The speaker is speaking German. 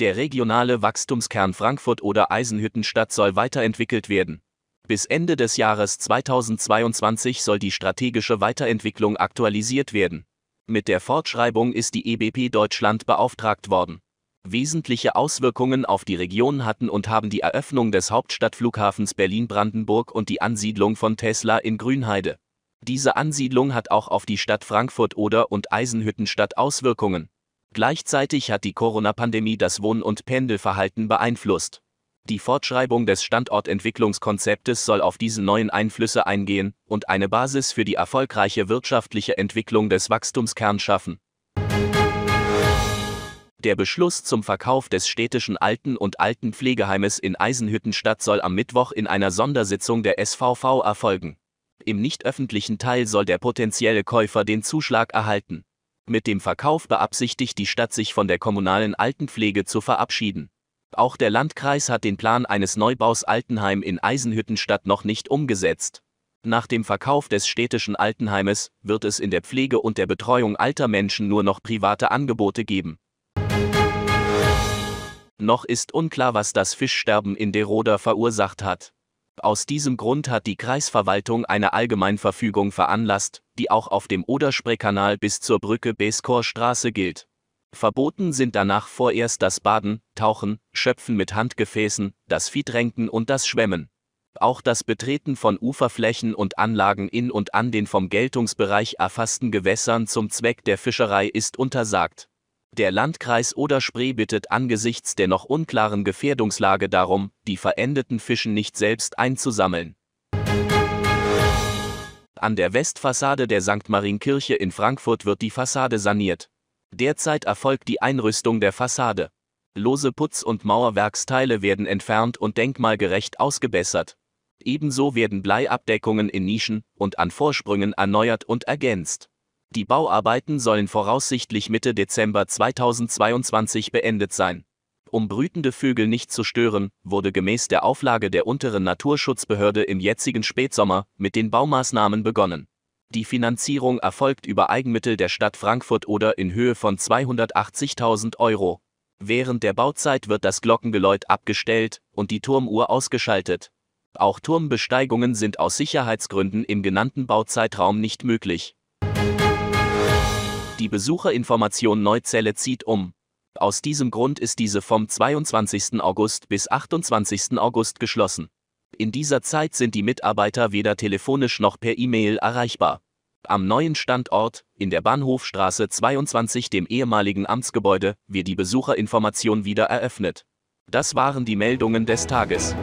Der regionale Wachstumskern Frankfurt oder Eisenhüttenstadt soll weiterentwickelt werden. Bis Ende des Jahres 2022 soll die strategische Weiterentwicklung aktualisiert werden. Mit der Fortschreibung ist die EBP Deutschland beauftragt worden. Wesentliche Auswirkungen auf die Region hatten und haben die Eröffnung des Hauptstadtflughafens Berlin-Brandenburg und die Ansiedlung von Tesla in Grünheide. Diese Ansiedlung hat auch auf die Stadt Frankfurt oder und Eisenhüttenstadt Auswirkungen. Gleichzeitig hat die Corona-Pandemie das Wohn- und Pendelverhalten beeinflusst. Die Fortschreibung des Standortentwicklungskonzeptes soll auf diese neuen Einflüsse eingehen und eine Basis für die erfolgreiche wirtschaftliche Entwicklung des Wachstumskerns schaffen. Der Beschluss zum Verkauf des städtischen Alten- und Altenpflegeheimes in Eisenhüttenstadt soll am Mittwoch in einer Sondersitzung der SVV erfolgen. Im nicht öffentlichen Teil soll der potenzielle Käufer den Zuschlag erhalten. Mit dem Verkauf beabsichtigt die Stadt sich von der kommunalen Altenpflege zu verabschieden. Auch der Landkreis hat den Plan eines Neubaus Altenheim in Eisenhüttenstadt noch nicht umgesetzt. Nach dem Verkauf des städtischen Altenheimes wird es in der Pflege und der Betreuung alter Menschen nur noch private Angebote geben. Noch ist unklar, was das Fischsterben in Deroda verursacht hat. Aus diesem Grund hat die Kreisverwaltung eine Allgemeinverfügung veranlasst, die auch auf dem oder spree bis zur Brücke Beskor Straße gilt. Verboten sind danach vorerst das Baden, Tauchen, Schöpfen mit Handgefäßen, das Viehtränken und das Schwemmen. Auch das Betreten von Uferflächen und Anlagen in und an den vom Geltungsbereich erfassten Gewässern zum Zweck der Fischerei ist untersagt der Landkreis Oder-Spree bittet angesichts der noch unklaren Gefährdungslage darum, die verendeten Fischen nicht selbst einzusammeln. An der Westfassade der St. Marienkirche in Frankfurt wird die Fassade saniert. Derzeit erfolgt die Einrüstung der Fassade. Lose Putz- und Mauerwerksteile werden entfernt und denkmalgerecht ausgebessert. Ebenso werden Bleiabdeckungen in Nischen und an Vorsprüngen erneuert und ergänzt. Die Bauarbeiten sollen voraussichtlich Mitte Dezember 2022 beendet sein. Um brütende Vögel nicht zu stören, wurde gemäß der Auflage der unteren Naturschutzbehörde im jetzigen Spätsommer mit den Baumaßnahmen begonnen. Die Finanzierung erfolgt über Eigenmittel der Stadt Frankfurt oder in Höhe von 280.000 Euro. Während der Bauzeit wird das Glockengeläut abgestellt und die Turmuhr ausgeschaltet. Auch Turmbesteigungen sind aus Sicherheitsgründen im genannten Bauzeitraum nicht möglich. Die Besucherinformation Neuzelle zieht um. Aus diesem Grund ist diese vom 22. August bis 28. August geschlossen. In dieser Zeit sind die Mitarbeiter weder telefonisch noch per E-Mail erreichbar. Am neuen Standort, in der Bahnhofstraße 22, dem ehemaligen Amtsgebäude, wird die Besucherinformation wieder eröffnet. Das waren die Meldungen des Tages.